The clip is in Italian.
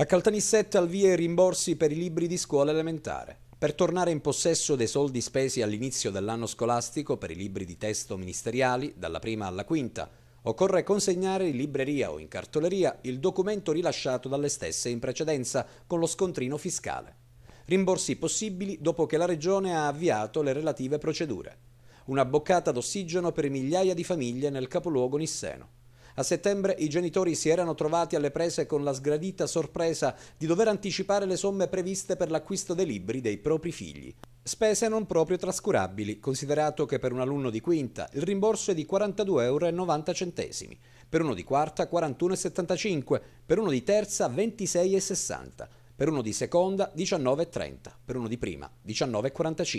A Caltanissetta al via i rimborsi per i libri di scuola elementare. Per tornare in possesso dei soldi spesi all'inizio dell'anno scolastico per i libri di testo ministeriali, dalla prima alla quinta, occorre consegnare in libreria o in cartoleria il documento rilasciato dalle stesse in precedenza con lo scontrino fiscale. Rimborsi possibili dopo che la Regione ha avviato le relative procedure. Una boccata d'ossigeno per migliaia di famiglie nel capoluogo nisseno. A settembre i genitori si erano trovati alle prese con la sgradita sorpresa di dover anticipare le somme previste per l'acquisto dei libri dei propri figli. Spese non proprio trascurabili, considerato che per un alunno di quinta il rimborso è di 42,90 euro, per uno di quarta 41,75, euro, per uno di terza 26,60, euro, per uno di seconda 19,30, euro, per uno di prima 19,45. euro.